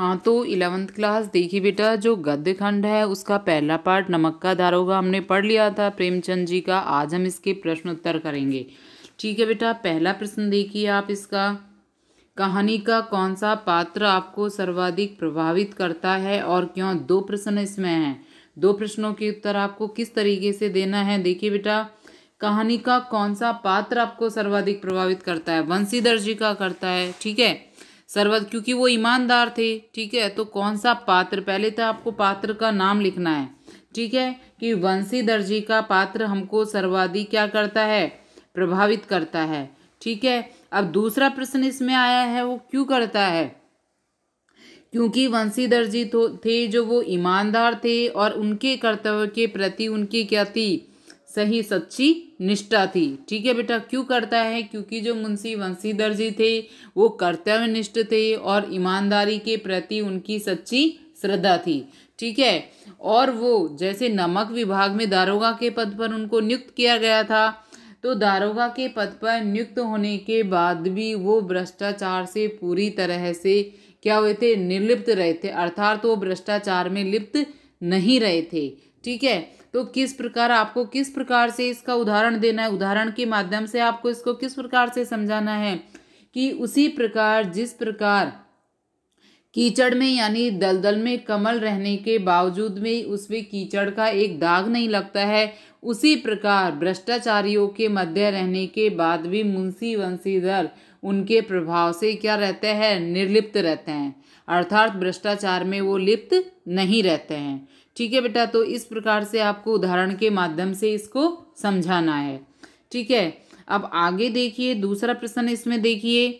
हाँ तो eleventh class देखिए बेटा जो गद्य खंड है उसका पहला पार्ट नमक का दारोगा हमने पढ़ लिया था प्रेमचंद जी का आज हम इसके प्रश्न उत्तर करेंगे ठीक है बेटा पहला प्रश्न देखिए आप इसका कहानी का कौन सा पात्र आपको सर्वाधिक प्रभावित करता है और क्यों दो प्रश्न इसमें हैं दो प्रश्नों के उत्तर आपको किस तरीके से देना है देखिए बेटा कहानी का कौन सा पात्र आपको सर्वाधिक प्रभावित करता है वंशीधर जी का करता है ठीक है सर्वत क्योंकि वो ईमानदार थे ठीक है तो कौन सा पात्र पहले तो आपको पात्र का नाम लिखना है ठीक है कि वंशी दर्जी का पात्र हमको सर्वाधिक क्या करता है प्रभावित करता है ठीक है अब दूसरा प्रश्न इसमें आया है वो क्यों करता है क्योंकि वंशी दर्जी तो थे जो वो ईमानदार थे और उनके कर्तव्य के प्रति उनकी क्या थी सही सच्ची निष्ठा थी ठीक है बेटा क्यों करता है क्योंकि जो मुंशी वंशीधर जी थे वो कर्तव्यनिष्ठ थे और ईमानदारी के प्रति उनकी सच्ची श्रद्धा थी ठीक है और वो जैसे नमक विभाग में दारोगा के पद पर उनको नियुक्त किया गया था तो दारोगा के पद पर नियुक्त होने के बाद भी वो भ्रष्टाचार से पूरी तरह से क्या हुए थे निर्लिप्त रहे थे अर्थात वो भ्रष्टाचार में लिप्त नहीं रहे थे ठीक है तो किस प्रकार आपको किस प्रकार से इसका उदाहरण देना है उदाहरण के माध्यम से आपको इसको किस प्रकार से समझाना है कि उसी प्रकार जिस प्रकार कीचड़ में यानी दलदल में कमल रहने के बावजूद भी उसमें कीचड़ का एक दाग नहीं लगता है उसी प्रकार भ्रष्टाचारियों के मध्य रहने के बाद भी मुंशी वंशीधर उनके प्रभाव से क्या रहते हैं निर्लिप्त रहते हैं अर्थात भ्रष्टाचार में वो लिप्त नहीं रहते हैं ठीक है बेटा तो इस प्रकार से आपको उदाहरण के माध्यम से इसको समझाना है ठीक है अब आगे देखिए दूसरा प्रश्न इसमें देखिए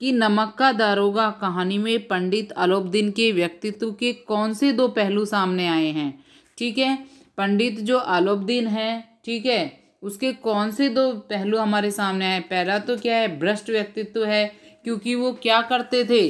कि नमक का दारोगा कहानी में पंडित अलोपदीन के व्यक्तित्व के कौन से दो पहलू सामने आए हैं ठीक है पंडित जो अलोपदीन है ठीक है उसके कौन से दो पहलू हमारे सामने आए पहला तो क्या है भ्रष्ट व्यक्तित्व है क्योंकि वो क्या करते थे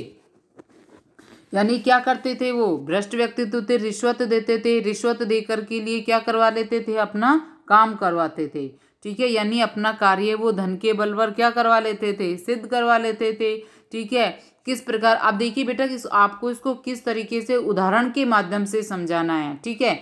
यानी क्या करते थे वो भ्रष्ट व्यक्तित्व थे रिश्वत देते थे रिश्वत देकर के लिए क्या करवा लेते थे अपना काम करवाते थे ठीक है यानी अपना कार्य वो धन के बल पर क्या करवा लेते थे सिद्ध करवा लेते थे ठीक है किस प्रकार आप देखिए बेटा किस आपको इसको किस तरीके से उदाहरण के माध्यम से समझाना है ठीक है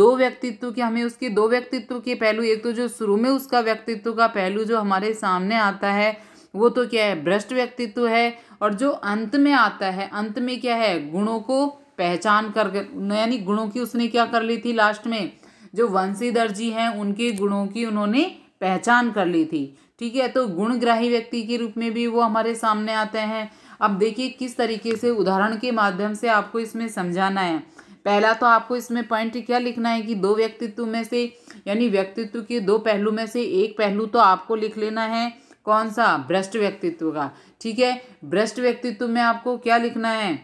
दो व्यक्तित्व के हमें उसके दो व्यक्तित्व के पहलू एक तो जो शुरू में उसका व्यक्तित्व का पहलू जो हमारे सामने आता है वो तो क्या है भ्रष्ट व्यक्तित्व है और जो अंत में आता है अंत में क्या है गुणों को पहचान कर यानी गुणों की उसने क्या कर ली थी लास्ट में जो वंशी दर्जी हैं उनके गुणों की उन्होंने पहचान कर ली थी ठीक है तो गुणग्राही व्यक्ति के रूप में भी वो हमारे सामने आते हैं अब देखिए किस तरीके से उदाहरण के माध्यम से आपको इसमें समझाना है पहला तो आपको इसमें पॉइंट क्या लिखना है कि दो व्यक्तित्व में से यानी व्यक्तित्व के दो पहलू में से एक पहलू तो आपको लिख लेना है कौन सा भ्रष्ट व्यक्तित्व का ठीक है भ्रष्ट व्यक्तित्व में आपको क्या लिखना है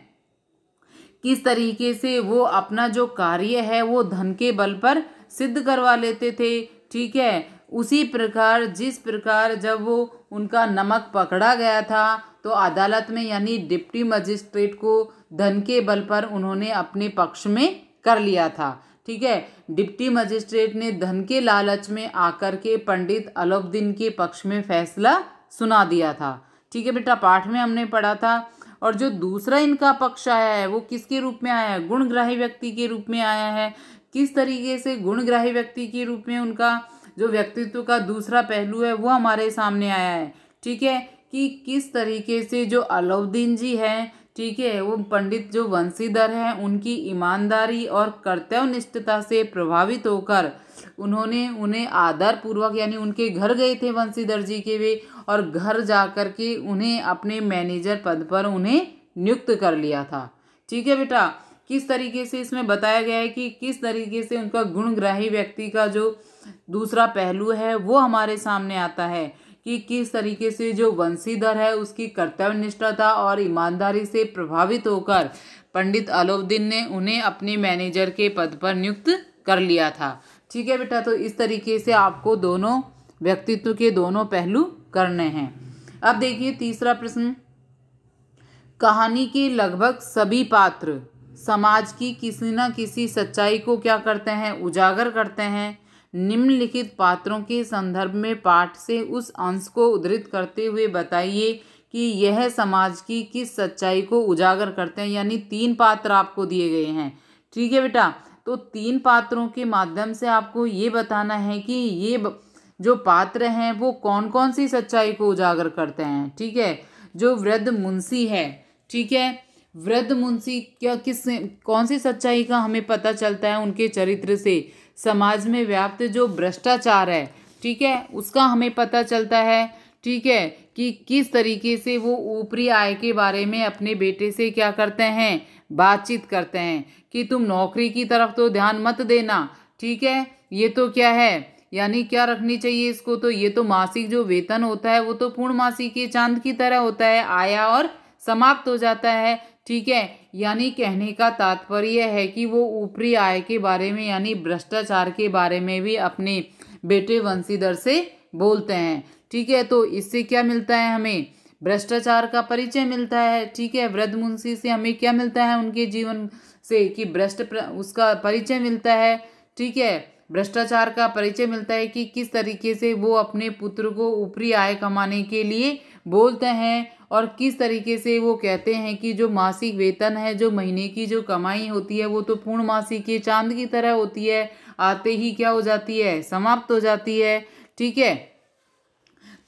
किस तरीके से वो अपना जो कार्य है वो धन के बल पर सिद्ध करवा लेते थे ठीक है उसी प्रकार जिस प्रकार जब वो उनका नमक पकड़ा गया था तो अदालत में यानी डिप्टी मजिस्ट्रेट को धन के बल पर उन्होंने अपने पक्ष में कर लिया था ठीक है डिप्टी मजिस्ट्रेट ने धन के लालच में आकर के पंडित अलाउद्दीन के पक्ष में फैसला सुना दिया था ठीक है बेटा पाठ में हमने पढ़ा था और जो दूसरा इनका पक्ष आया है वो किसके रूप में आया है गुणग्राही व्यक्ति के रूप में आया है किस तरीके से गुणग्राही व्यक्ति के रूप में उनका जो व्यक्तित्व का दूसरा पहलू है वो हमारे सामने आया है ठीक है कि किस तरीके से जो अलाउद्दीन जी हैं ठीक है वो पंडित जो वंशीधर हैं उनकी ईमानदारी और कर्तव्यनिष्ठता से प्रभावित होकर उन्होंने उन्हें आदरपूर्वक यानी उनके घर गए थे वंशीधर जी के वे और घर जा कर के उन्हें अपने मैनेजर पद पर उन्हें नियुक्त कर लिया था ठीक है बेटा किस तरीके से इसमें बताया गया है कि किस तरीके से उनका गुणग्राही व्यक्ति का जो दूसरा पहलू है वो हमारे सामने आता है कि किस तरीके से जो वंशीधर है उसकी कर्तव्य निष्ठा था और ईमानदारी से प्रभावित होकर पंडित आलोद्दीन ने उन्हें अपने मैनेजर के पद पर नियुक्त कर लिया था ठीक है बेटा तो इस तरीके से आपको दोनों व्यक्तित्व के दोनों पहलू करने हैं अब देखिए तीसरा प्रश्न कहानी के लगभग सभी पात्र समाज की किसी न किसी सच्चाई को क्या करते हैं उजागर करते हैं निम्नलिखित पात्रों के संदर्भ में पाठ से उस अंश को उद्धृत करते हुए बताइए कि यह समाज की किस सच्चाई को उजागर करते हैं यानी तीन पात्र आपको दिए गए हैं ठीक है बेटा तो तीन पात्रों के माध्यम से आपको ये बताना है कि ये जो पात्र हैं वो कौन कौन सी सच्चाई को उजागर करते हैं ठीक है जो वृद्ध मुंशी है ठीक है वृद्ध मुंशी क्या किस कौन सी सच्चाई का हमें पता चलता है उनके चरित्र से समाज में व्याप्त जो भ्रष्टाचार है ठीक है उसका हमें पता चलता है ठीक है कि किस तरीके से वो ऊपरी आय के बारे में अपने बेटे से क्या करते हैं बातचीत करते हैं कि तुम नौकरी की तरफ तो ध्यान मत देना ठीक है ये तो क्या है यानी क्या रखनी चाहिए इसको तो ये तो मासिक जो वेतन होता है वो तो पूर्णमासी के चांद की तरह होता है आया और समाप्त हो जाता है ठीक है यानी कहने का तात्पर्य है कि वो ऊपरी आय के बारे में यानी भ्रष्टाचार के बारे में भी अपने बेटे वंशीधर से बोलते हैं ठीक है तो इससे क्या मिलता है हमें भ्रष्टाचार का परिचय मिलता है ठीक है वृद्ध मुंशी से हमें क्या मिलता है उनके जीवन से कि भ्रष्ट उसका परिचय मिलता है ठीक है भ्रष्टाचार का परिचय मिलता है कि किस तरीके से वो अपने पुत्र को ऊपरी आय कमाने के लिए बोलते हैं और किस तरीके से वो कहते हैं कि जो मासिक वेतन है जो महीने की जो कमाई होती है वो तो पूर्ण मासिक के चांद की तरह होती है आते ही क्या हो जाती है समाप्त हो जाती है ठीक है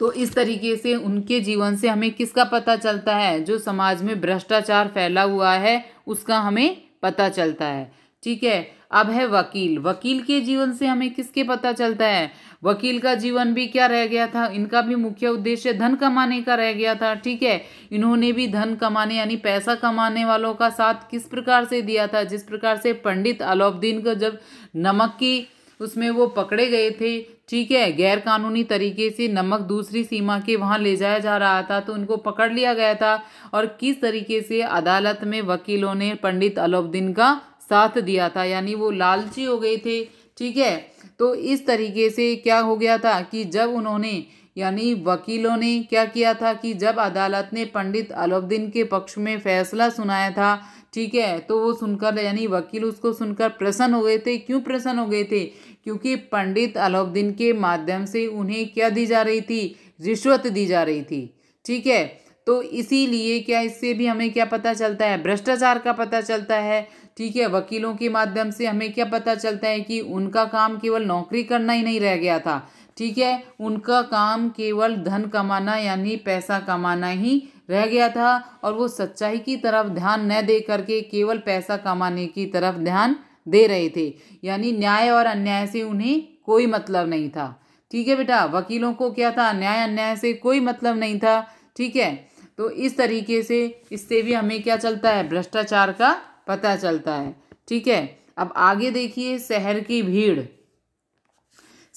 तो इस तरीके से उनके जीवन से हमें किसका पता चलता है जो समाज में भ्रष्टाचार फैला हुआ है उसका हमें पता चलता है ठीक है अब है वकील वकील के जीवन से हमें किसके पता चलता है वकील का जीवन भी क्या रह गया था इनका भी मुख्य उद्देश्य धन कमाने का रह गया था ठीक है इन्होंने भी धन कमाने यानी पैसा कमाने वालों का साथ किस प्रकार से दिया था जिस प्रकार से पंडित अलाउद्दीन का जब नमक की उसमें वो पकड़े गए थे ठीक है गैर कानूनी तरीके से नमक दूसरी सीमा के वहाँ ले जाया जा रहा था तो उनको पकड़ लिया गया था और किस तरीके से अदालत में वकीलों ने पंडित अलाउद्दीन का साथ दिया था यानी वो लालची हो गए थे ठीक है तो इस तरीके से क्या हो गया था कि जब उन्होंने यानी वकीलों ने क्या किया था कि जब अदालत ने पंडित अलाउद्दीन के पक्ष में फैसला सुनाया था ठीक है तो वो सुनकर यानी वकील उसको सुनकर प्रसन्न हो गए थे क्यों प्रसन्न हो गए थे क्योंकि पंडित अलाउद्दीन के माध्यम से उन्हें क्या दी जा रही थी रिश्वत दी जा रही थी ठीक है तो इसीलिए क्या इससे भी हमें क्या पता चलता है भ्रष्टाचार का पता चलता है ठीक है वकीलों के माध्यम से हमें क्या पता चलता है कि उनका काम केवल नौकरी करना ही नहीं रह गया था ठीक है उनका काम केवल धन कमाना यानी पैसा कमाना ही रह गया था और वो सच्चाई की तरफ ध्यान न दे करके केवल पैसा कमाने की तरफ ध्यान दे रहे थे यानी न्याय और अन्याय से उन्हें कोई मतलब नहीं था ठीक है बेटा वकीलों को क्या था न्याय अन्याय से कोई मतलब नहीं था ठीक है तो इस तरीके से इससे भी हमें क्या चलता है भ्रष्टाचार का पता चलता है ठीक है अब आगे देखिए शहर की भीड़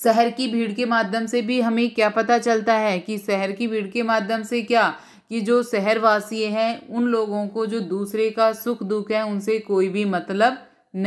शहर की भीड़ के माध्यम से भी हमें क्या पता चलता है कि शहर की भीड़ के माध्यम से क्या कि जो शहरवासी हैं उन लोगों को जो दूसरे का सुख दुख है उनसे कोई भी मतलब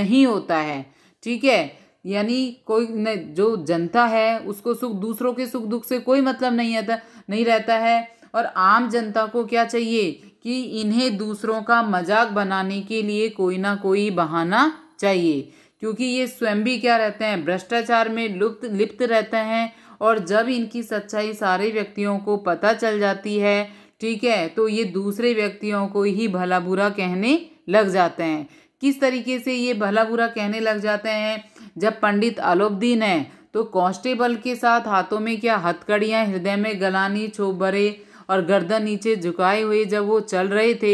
नहीं होता है ठीक है यानी कोई न, जो जनता है उसको सुख दूसरों के सुख दुख से कोई मतलब नहीं आता नहीं रहता है और आम जनता को क्या चाहिए कि इन्हें दूसरों का मजाक बनाने के लिए कोई ना कोई बहाना चाहिए क्योंकि ये स्वयं भी क्या रहते हैं भ्रष्टाचार में लुप्त लिप्त रहते हैं और जब इनकी सच्चाई सारे व्यक्तियों को पता चल जाती है ठीक है तो ये दूसरे व्यक्तियों को ही भला बुरा कहने लग जाते हैं किस तरीके से ये भला बुरा कहने लग जाते हैं जब पंडित आलोबद्दीन है तो कांस्टेबल के साथ हाथों में क्या हथकड़ियाँ हृदय में गलानी छोबरे और गर्दन नीचे झुकाए हुए जब वो चल रहे थे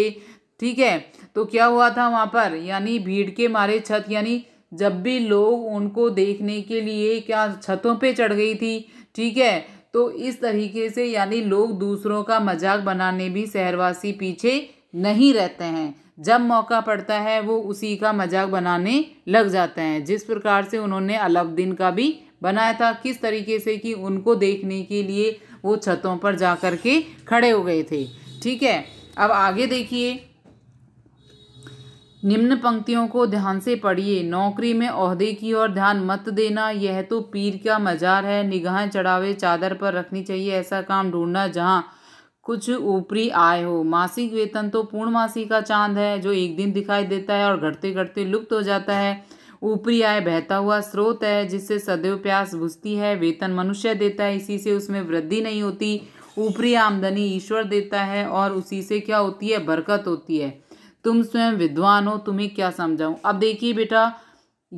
ठीक है तो क्या हुआ था वहाँ पर यानी भीड़ के मारे छत यानी जब भी लोग उनको देखने के लिए क्या छतों पे चढ़ गई थी ठीक है तो इस तरीके से यानी लोग दूसरों का मजाक बनाने भी शहरवासी पीछे नहीं रहते हैं जब मौका पड़ता है वो उसी का मजाक बनाने लग जाते हैं जिस प्रकार से उन्होंने अलाउद्दीन का भी बनाया था किस तरीके से कि उनको देखने के लिए वो छतों पर जा कर के खड़े हो गए थे ठीक है अब आगे देखिए निम्न पंक्तियों को ध्यान से पढ़िए नौकरी में अहदे की ओर ध्यान मत देना यह तो पीर का मजार है निगाहें चढ़ावे चादर पर रखनी चाहिए ऐसा काम ढूंढना जहाँ कुछ ऊपरी आय हो मासिक वेतन तो पूर्णमासी का चांद है जो एक दिन दिखाई देता है और घटते घटते लुप्त हो जाता है ऊपरी आय बहता हुआ स्रोत है जिससे सदैव प्यास बुझती है वेतन मनुष्य देता है इसी से उसमें वृद्धि नहीं होती ऊपरी आमदनी ईश्वर देता है और उसी से क्या होती है बरकत होती है तुम स्वयं विद्वान हो तुम्हें क्या समझाऊँ अब देखिए बेटा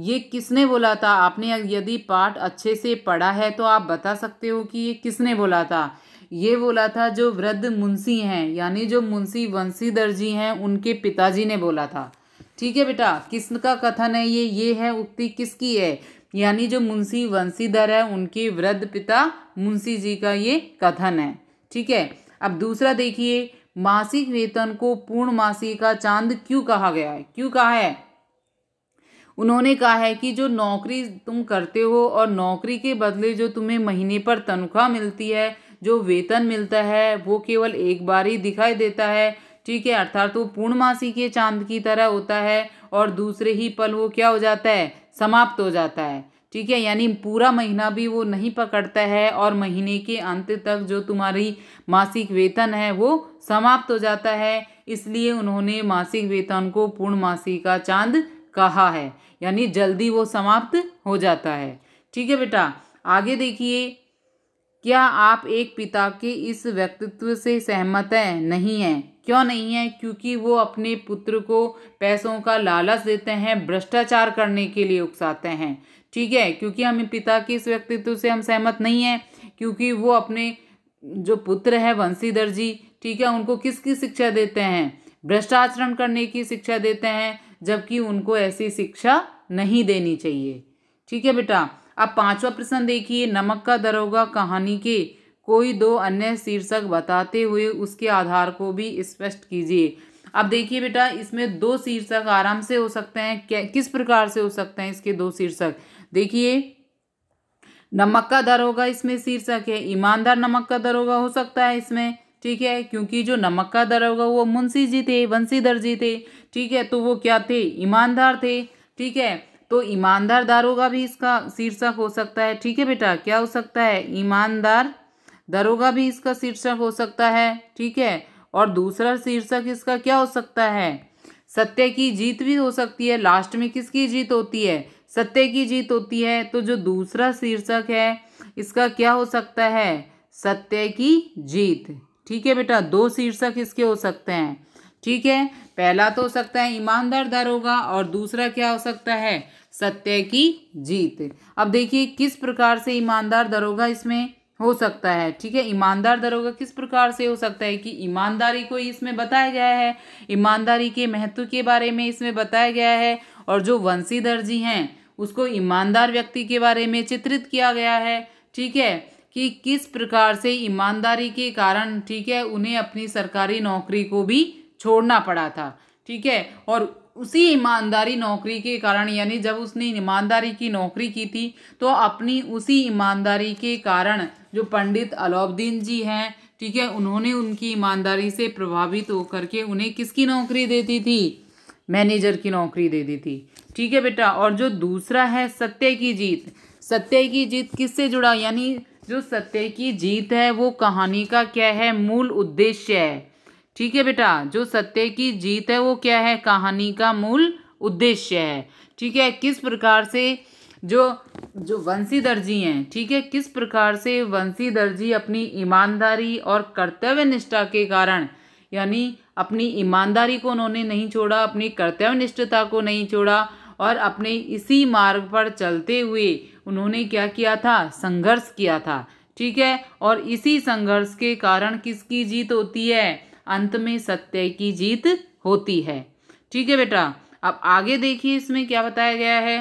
ये किसने बोला था आपने यदि पाठ अच्छे से पढ़ा है तो आप बता सकते हो कि ये किसने बोला था ये बोला था जो वृद्ध मुंशी हैं यानी जो मुंशी वंशीधर जी हैं उनके पिताजी ने बोला था ठीक है बेटा किस्म का कथन है ये ये है उक्ति किसकी है यानी जो मुंशी वंशीधर है उनके वृद्ध पिता मुंशी जी का ये कथन है ठीक है अब दूसरा देखिए मासिक वेतन को पूर्णमासी का चांद क्यों कहा गया है क्यों कहा है उन्होंने कहा है कि जो नौकरी तुम करते हो और नौकरी के बदले जो तुम्हें महीने पर तनख्वाह मिलती है जो वेतन मिलता है वो केवल एक बार ही दिखाई देता है ठीक है अर्थात वो पूर्णमासी के चांद की तरह होता है और दूसरे ही पल वो क्या हो जाता है समाप्त हो जाता है ठीक है यानी पूरा महीना भी वो नहीं पकड़ता है और महीने के अंत तक जो तुम्हारी मासिक वेतन है वो समाप्त हो जाता है इसलिए उन्होंने मासिक वेतन को पूर्णमासी का चांद कहा है यानी जल्दी वो समाप्त हो जाता है ठीक है बेटा आगे देखिए क्या आप एक पिता के इस व्यक्तित्व से सहमत हैं नहीं हैं क्यों नहीं है क्योंकि वो अपने पुत्र को पैसों का लालच देते हैं भ्रष्टाचार करने के लिए उकसाते हैं ठीक है क्योंकि हम पिता के इस व्यक्तित्व से हम सहमत नहीं हैं क्योंकि वो अपने जो पुत्र है वंशीधर जी ठीक है उनको किसकी शिक्षा देते हैं भ्रष्टाचरण करने की शिक्षा देते हैं जबकि उनको ऐसी शिक्षा नहीं देनी चाहिए ठीक है बेटा अब पांचवा प्रश्न देखिए नमक का दरोगा कहानी के कोई दो अन्य शीर्षक बताते हुए उसके आधार को भी स्पष्ट कीजिए अब देखिए बेटा इसमें दो शीर्षक आराम से हो सकते हैं किस प्रकार से हो सकते हैं इसके दो शीर्षक देखिए नमक का दर होगा इसमें शीर्षक है ईमानदार नमक का दर होगा हो सकता है इसमें ठीक है क्योंकि जो नमक का दर होगा वो मुंशी जी थे दर जी थे ठीक है तो वो क्या थे ईमानदार थे ठीक है तो ईमानदार दारोगा भी इसका शीर्षक हो सकता है ठीक है बेटा क्या हो सकता है ईमानदार दरोगा भी इसका शीर्षक हो सकता है ठीक है और दूसरा शीर्षक इसका क्या हो सकता है सत्य की जीत भी हो सकती है लास्ट में किसकी जीत होती है सत्य की जीत होती है तो जो दूसरा शीर्षक है इसका क्या हो सकता है सत्य की जीत ठीक है बेटा दो शीर्षक इसके हो सकते हैं ठीक है पहला तो हो सकता है ईमानदार दरोगा और दूसरा क्या हो सकता है सत्य की जीत अब देखिए किस प्रकार से ईमानदार दरोगा इसमें हो सकता है ठीक है ईमानदार दरोगा किस प्रकार से हो सकता है कि ईमानदारी को इसमें बताया गया है ईमानदारी के महत्व के बारे में इसमें बताया गया है और जो वंशी दर्जी हैं उसको ईमानदार व्यक्ति के बारे में चित्रित किया गया है ठीक है कि किस प्रकार से ईमानदारी के कारण ठीक है उन्हें अपनी सरकारी नौकरी को भी छोड़ना पड़ा था ठीक है और उसी ईमानदारी नौकरी के कारण यानी जब उसने ईमानदारी की नौकरी की थी तो अपनी उसी ईमानदारी के कारण जो पंडित अलाउद्दीन जी हैं ठीक है उन्होंने उनकी ईमानदारी से प्रभावित होकर के उन्हें किसकी नौकरी देती थी मैनेजर की नौकरी दे दी थी ठीक है बेटा और जो दूसरा है सत्य की जीत सत्य की जीत किससे जुड़ा यानी जो सत्य की जीत है वो कहानी का क्या है मूल उद्देश्य है ठीक है बेटा जो सत्य की जीत है वो क्या है कहानी का मूल उद्देश्य है ठीक है किस प्रकार से जो जो वंशी दर्जी हैं ठीक है किस प्रकार से वंशी दर्जी अपनी ईमानदारी और कर्तव्य निष्ठा के कारण यानी अपनी ईमानदारी को उन्होंने नहीं छोड़ा अपनी कर्तव्य निष्ठता को नहीं छोड़ा और अपने इसी मार्ग पर चलते हुए उन्होंने क्या किया था संघर्ष किया था ठीक है और इसी संघर्ष के कारण किसकी जीत होती है अंत में सत्य की जीत होती है ठीक है बेटा अब आगे देखिए इसमें क्या बताया गया है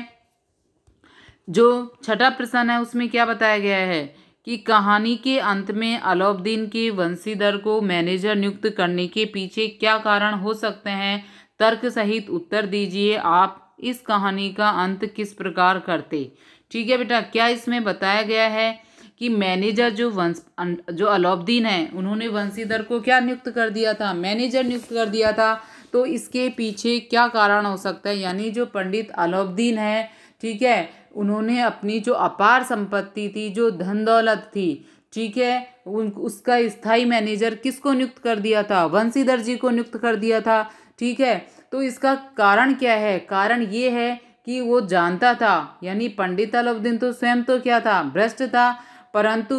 जो छठा प्रश्न है उसमें क्या बताया गया है कि कहानी के अंत में अलाउद्दीन के वंशीधर को मैनेजर नियुक्त करने के पीछे क्या कारण हो सकते हैं तर्क सहित उत्तर दीजिए आप इस कहानी का अंत किस प्रकार करते ठीक है बेटा क्या इसमें बताया गया है कि मैनेजर जो वंश जो अलाउद्दीन है उन्होंने वंशीधर को क्या नियुक्त कर दिया था मैनेजर नियुक्त कर दिया था तो इसके पीछे क्या कारण हो सकता है यानी जो पंडित अलाउद्दीन है ठीक है उन्होंने अपनी जो अपार संपत्ति थी जो धन दौलत थी ठीक है उन उसका स्थाई मैनेजर किसको नियुक्त कर दिया था वंशीधर जी को नियुक्त कर दिया था ठीक है तो इसका कारण क्या है कारण ये है कि वो जानता था यानी पंडित अलाउद्दीन तो स्वयं तो क्या था भ्रष्ट था परंतु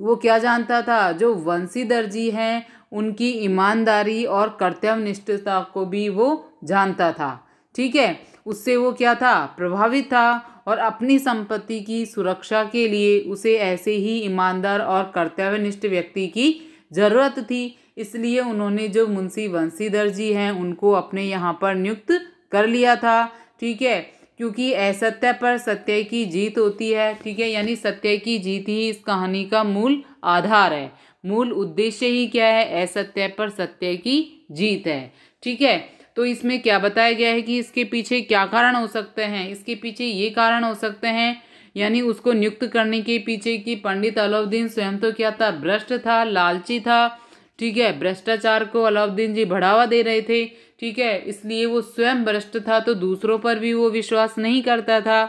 वो क्या जानता था जो वंशीधर जी हैं उनकी ईमानदारी और कर्तव्य निष्ठता को भी वो जानता था ठीक है उससे वो क्या था प्रभावित था और अपनी संपत्ति की सुरक्षा के लिए उसे ऐसे ही ईमानदार और कर्तव्यनिष्ठ व्यक्ति की ज़रूरत थी इसलिए उन्होंने जो मुंशी वंशीधर जी हैं उनको अपने यहाँ पर नियुक्त कर लिया था ठीक है क्योंकि असत्य पर सत्य की जीत होती है ठीक है यानी सत्य की जीत ही इस कहानी का मूल आधार है मूल उद्देश्य ही क्या है असत्य पर सत्य की जीत है ठीक है तो इसमें क्या बताया गया है कि इसके पीछे क्या कारण हो सकते हैं इसके पीछे ये कारण हो सकते हैं यानी उसको नियुक्त करने के पीछे कि पंडित अलाउद्दीन स्वयं तो क्या था भ्रष्ट था लालची था ठीक है भ्रष्टाचार को अलाउद्दीन जी बढ़ावा दे रहे थे ठीक है इसलिए वो स्वयं भ्रष्ट था तो दूसरों पर भी वो विश्वास नहीं करता था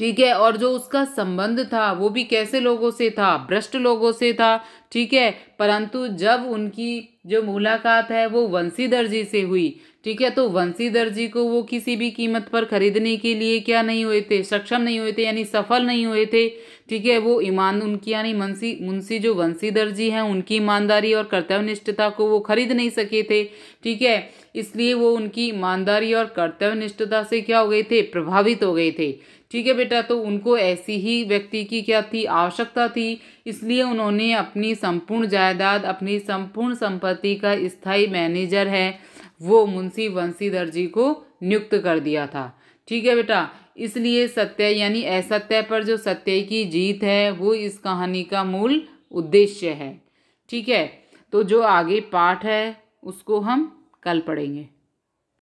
ठीक है और जो उसका संबंध था वो भी कैसे लोगों से था भ्रष्ट लोगों से था ठीक है परंतु जब उनकी जो मुलाकात है वो वंशीधर जी से हुई ठीक है तो वंशीधर जी को वो किसी भी कीमत पर खरीदने के लिए क्या नहीं हुए थे सक्षम नहीं हुए थे यानी सफल नहीं हुए थे ठीक है वो ईमान उनकी यानी मुंशी मुंशी जो वंशीधर जी हैं उनकी ईमानदारी और कर्तव्यनिष्ठता को वो खरीद नहीं सके थे ठीक है इसलिए वो उनकी ईमानदारी और कर्तव्यनिष्ठता से क्या हो गए थे प्रभावित हो गए थे ठीक है बेटा तो उनको ऐसी ही व्यक्ति की क्या थी आवश्यकता थी इसलिए उन्होंने अपनी संपूर्ण जायदाद अपनी संपूर्ण संपत्ति का स्थायी मैनेजर है वो मुंशी वंशीधर जी को नियुक्त कर दिया था ठीक है बेटा इसलिए सत्य यानी असत्य पर जो सत्य की जीत है वो इस कहानी का मूल उद्देश्य है ठीक है तो जो आगे पाठ है उसको हम कल पढ़ेंगे